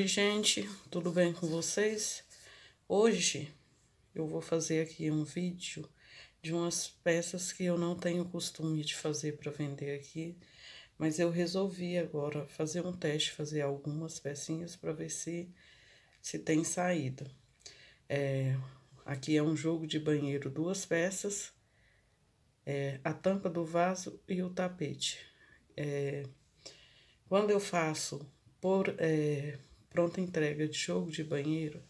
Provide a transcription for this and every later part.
Oi, gente, tudo bem com vocês? Hoje eu vou fazer aqui um vídeo de umas peças que eu não tenho costume de fazer para vender aqui, mas eu resolvi agora fazer um teste, fazer algumas pecinhas para ver se, se tem saída. É, aqui é um jogo de banheiro, duas peças, é, a tampa do vaso e o tapete. É, quando eu faço por é, pronta entrega de jogo de banheiro,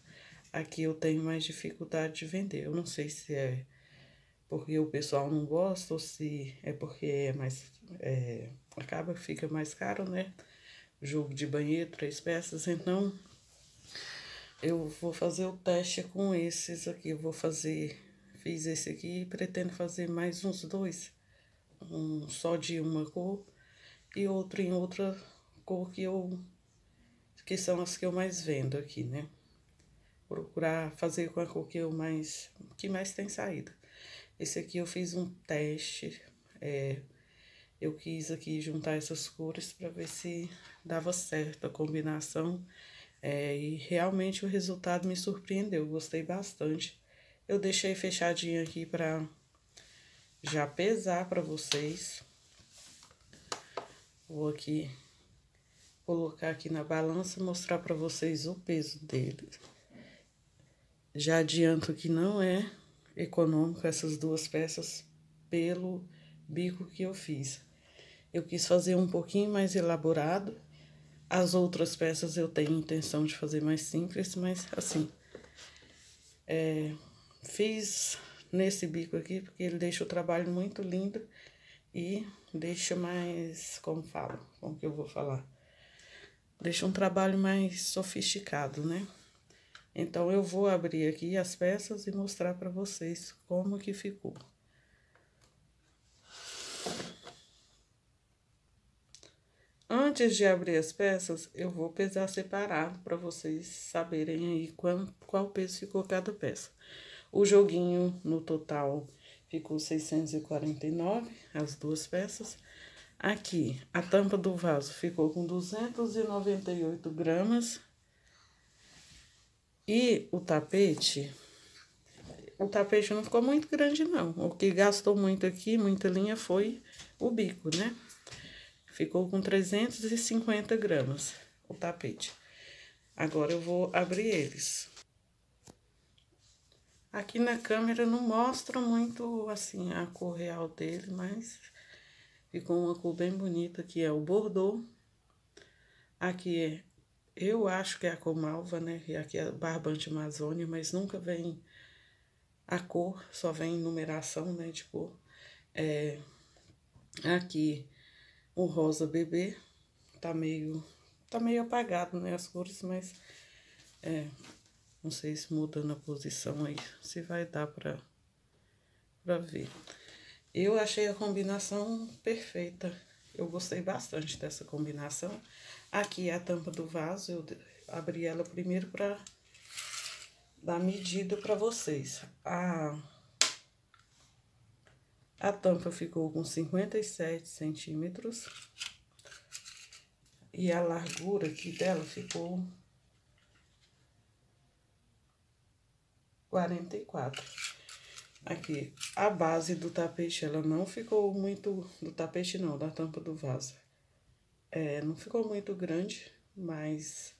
aqui eu tenho mais dificuldade de vender. Eu não sei se é porque o pessoal não gosta ou se é porque é mais. É, acaba fica mais caro, né? Jogo de banheiro, três peças, então eu vou fazer o teste com esses aqui. Eu vou fazer, fiz esse aqui e pretendo fazer mais uns dois. Um só de uma cor e outro em outra cor que eu que são as que eu mais vendo aqui, né? Procurar fazer com a que eu mais, que mais tem saída. Esse aqui eu fiz um teste, é, eu quis aqui juntar essas cores para ver se dava certo a combinação. É, e realmente o resultado me surpreendeu, gostei bastante. Eu deixei fechadinho aqui para já pesar para vocês. Vou aqui colocar aqui na balança e mostrar para vocês o peso dele. Já adianto que não é econômico essas duas peças pelo bico que eu fiz. Eu quis fazer um pouquinho mais elaborado. As outras peças eu tenho intenção de fazer mais simples, mas assim. É, fiz nesse bico aqui porque ele deixa o trabalho muito lindo e deixa mais, como falo, como que eu vou falar? deixa um trabalho mais sofisticado, né? Então, eu vou abrir aqui as peças e mostrar para vocês como que ficou. Antes de abrir as peças, eu vou pesar separado para vocês saberem aí qual, qual peso ficou cada peça. O joguinho, no total, ficou 649, as duas peças. Aqui, a tampa do vaso ficou com 298 gramas. E o tapete, o tapete não ficou muito grande, não. O que gastou muito aqui, muita linha, foi o bico, né? Ficou com 350 gramas o tapete. Agora eu vou abrir eles. Aqui na câmera não mostra muito, assim, a cor real dele, mas Ficou uma cor bem bonita, que é o Bordeaux. Aqui é, eu acho que é a cor malva, né? E aqui é barbante amazônia, mas nunca vem a cor, só vem numeração, né, de tipo, cor. É, aqui o rosa bebê, tá meio, tá meio apagado, né, as cores, mas é, não sei se mudando a posição aí, se vai dar pra, pra ver. Eu achei a combinação perfeita. Eu gostei bastante dessa combinação. Aqui é a tampa do vaso, eu abri ela primeiro para dar medida para vocês. A, a tampa ficou com 57 centímetros. E a largura aqui dela ficou 44 Aqui, a base do tapete, ela não ficou muito... Do tapete não, da tampa do vaso. É, não ficou muito grande, mas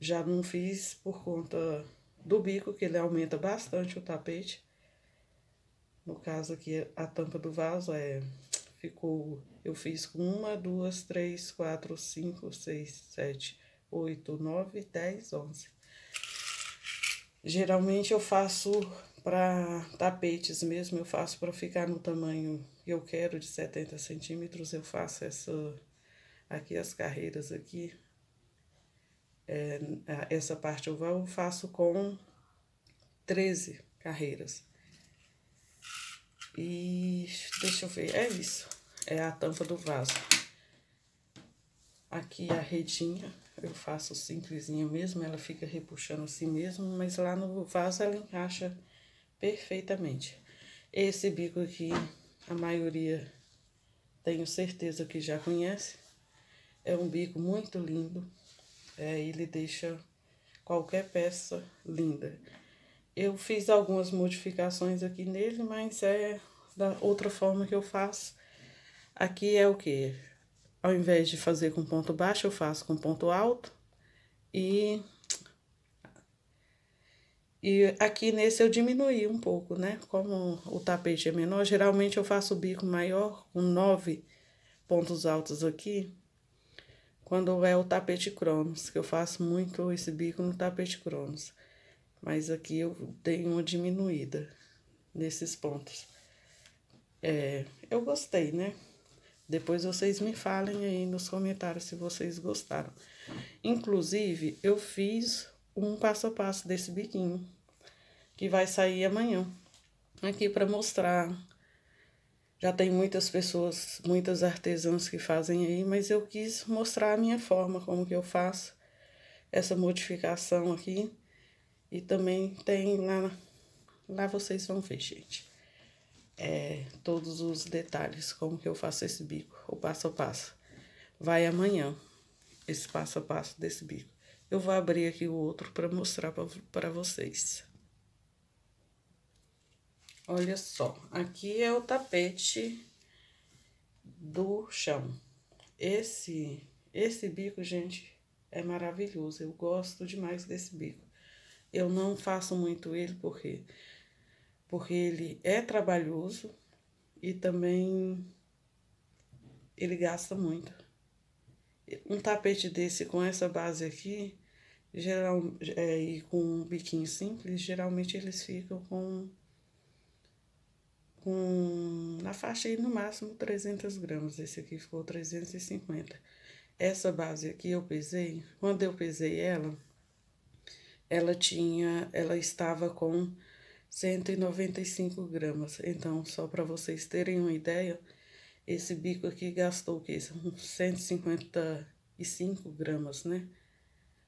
já não fiz por conta do bico, que ele aumenta bastante o tapete. No caso aqui, a tampa do vaso é... Ficou... Eu fiz com uma, duas, três, quatro, cinco, seis, sete, oito, nove, dez, onze. Geralmente eu faço para tapetes mesmo, eu faço para ficar no tamanho que eu quero, de 70 centímetros, eu faço essa, aqui as carreiras aqui, é, essa parte oval eu faço com 13 carreiras. E deixa eu ver, é isso, é a tampa do vaso. Aqui a redinha, eu faço simplesinha mesmo, ela fica repuxando assim mesmo, mas lá no vaso ela encaixa perfeitamente. Esse bico aqui, a maioria tenho certeza que já conhece. É um bico muito lindo. É, ele deixa qualquer peça linda. Eu fiz algumas modificações aqui nele, mas é da outra forma que eu faço. Aqui é o que? Ao invés de fazer com ponto baixo, eu faço com ponto alto. E e aqui nesse eu diminuí um pouco, né? Como o tapete é menor, geralmente eu faço o bico maior, com nove pontos altos aqui. Quando é o tapete cronos, que eu faço muito esse bico no tapete cronos. Mas aqui eu tenho uma diminuída nesses pontos. É, eu gostei, né? Depois vocês me falem aí nos comentários se vocês gostaram. Inclusive, eu fiz um passo a passo desse biquinho que vai sair amanhã aqui para mostrar. Já tem muitas pessoas, muitas artesãs que fazem aí, mas eu quis mostrar a minha forma, como que eu faço essa modificação aqui. E também tem lá, lá vocês vão ver, gente, é, todos os detalhes, como que eu faço esse bico, o passo a passo. Vai amanhã, esse passo a passo desse bico. Eu vou abrir aqui o outro para mostrar para vocês. Olha só, aqui é o tapete do chão. Esse, esse bico, gente, é maravilhoso. Eu gosto demais desse bico. Eu não faço muito ele porque, porque ele é trabalhoso e também ele gasta muito. Um tapete desse com essa base aqui, geral, é, e com um biquinho simples, geralmente eles ficam com com na faixa aí no máximo 300 gramas. Esse aqui ficou 350. Essa base aqui eu pesei, quando eu pesei ela, ela tinha, ela estava com 195 gramas. Então, só para vocês terem uma ideia, esse bico aqui gastou o que? São 155 gramas, né?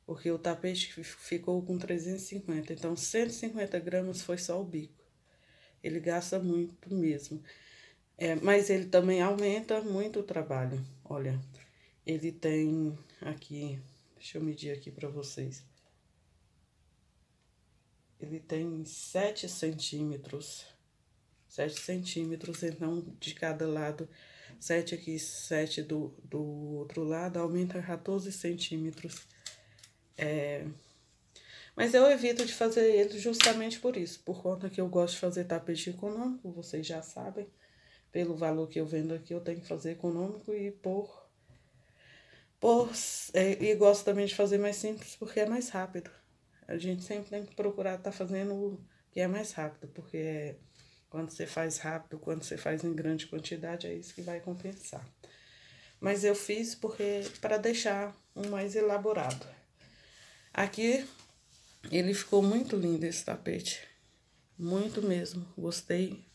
Porque o tapete ficou com 350. Então, 150 gramas foi só o bico. Ele gasta muito mesmo. É, mas ele também aumenta muito o trabalho. Olha, ele tem aqui, deixa eu medir aqui para vocês. Ele tem 7 centímetros. 7 centímetros, então, de cada lado, 7 aqui, 7 do, do outro lado, aumenta 14 centímetros. É, mas eu evito de fazer ele justamente por isso, por conta que eu gosto de fazer tapete econômico, vocês já sabem. Pelo valor que eu vendo aqui, eu tenho que fazer econômico e por... por é, e gosto também de fazer mais simples, porque é mais rápido. A gente sempre tem que procurar estar tá fazendo o que é mais rápido, porque é, quando você faz rápido, quando você faz em grande quantidade, é isso que vai compensar. Mas eu fiz porque para deixar um mais elaborado. Aqui ele ficou muito lindo esse tapete. Muito mesmo. Gostei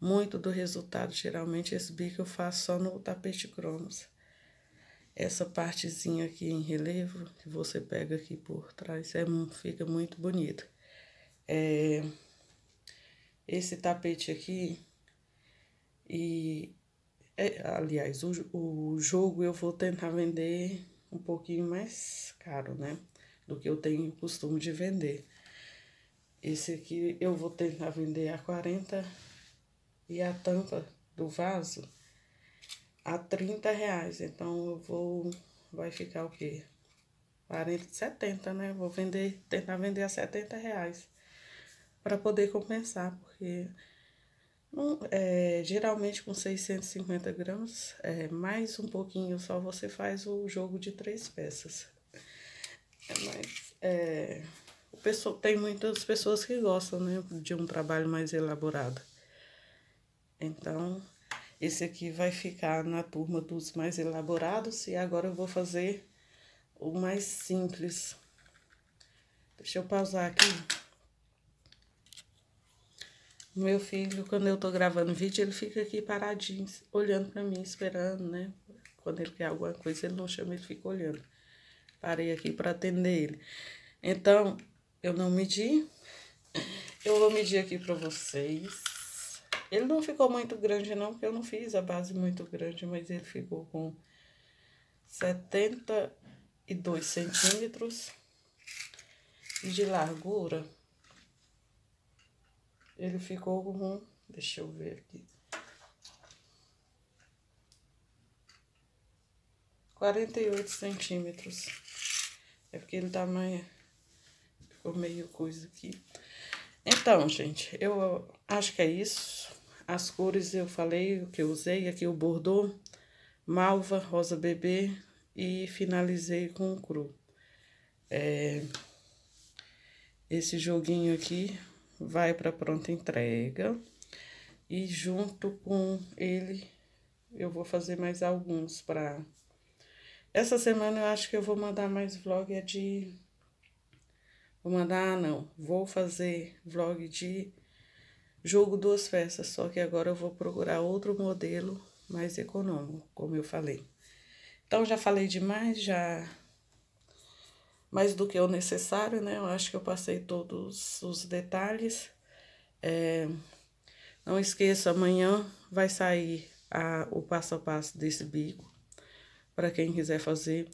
muito do resultado. Geralmente esse bico eu faço só no tapete cromos. Essa partezinha aqui em relevo, que você pega aqui por trás, é, fica muito bonito. É, esse tapete aqui, e é, aliás, o, o jogo eu vou tentar vender um pouquinho mais caro, né? do que eu tenho o costume de vender. Esse aqui eu vou tentar vender a 40 e a tampa do vaso a 30 reais. Então eu vou. Vai ficar o quê? 40, 70, né? Vou vender, tentar vender a 70 reais para poder compensar, porque não, é, geralmente com 650 gramas, é, mais um pouquinho só, você faz o jogo de três peças. É, mas é, o pessoal, tem muitas pessoas que gostam né, de um trabalho mais elaborado. Então, esse aqui vai ficar na turma dos mais elaborados e agora eu vou fazer o mais simples. Deixa eu pausar aqui. Meu filho, quando eu tô gravando vídeo, ele fica aqui paradinho, olhando pra mim, esperando, né? Quando ele quer alguma coisa, ele não chama, ele fica olhando. Parei aqui para atender ele. Então, eu não medi. Eu vou medir aqui para vocês. Ele não ficou muito grande não, porque eu não fiz a base muito grande, mas ele ficou com 72 centímetros. E de largura, ele ficou com, deixa eu ver aqui, 48 centímetros. É porque ele tamanho tá ficou meio coisa aqui. Então, gente, eu acho que é isso. As cores eu falei, o que eu usei, aqui o bordô, malva, rosa bebê e finalizei com o cru. É, esse joguinho aqui vai para pronta entrega e junto com ele eu vou fazer mais alguns para essa semana eu acho que eu vou mandar mais vlog é de. Vou mandar, ah, não. Vou fazer vlog de jogo duas peças. Só que agora eu vou procurar outro modelo mais econômico, como eu falei. Então já falei demais, já. Mais do que o necessário, né? Eu acho que eu passei todos os detalhes. É... Não esqueça, amanhã vai sair a, o passo a passo desse bico para quem quiser fazer.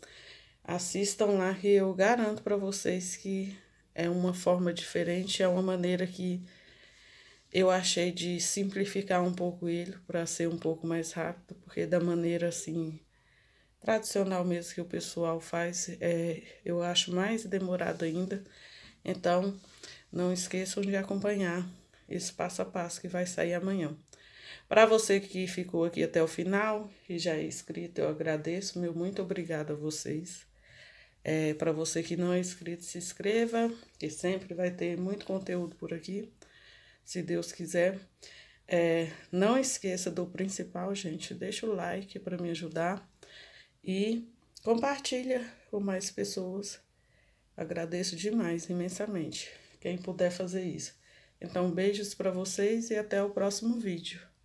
Assistam lá que eu garanto para vocês que é uma forma diferente, é uma maneira que eu achei de simplificar um pouco ele para ser um pouco mais rápido, porque da maneira assim tradicional mesmo que o pessoal faz, é, eu acho mais demorado ainda. Então, não esqueçam de acompanhar esse passo a passo que vai sair amanhã. Para você que ficou aqui até o final e já é inscrito, eu agradeço. Meu muito obrigado a vocês. É, Para você que não é inscrito, se inscreva, que sempre vai ter muito conteúdo por aqui, se Deus quiser. É, não esqueça do principal, gente. Deixa o like para me ajudar e compartilha com mais pessoas. Agradeço demais, imensamente, quem puder fazer isso. Então, beijos para vocês e até o próximo vídeo.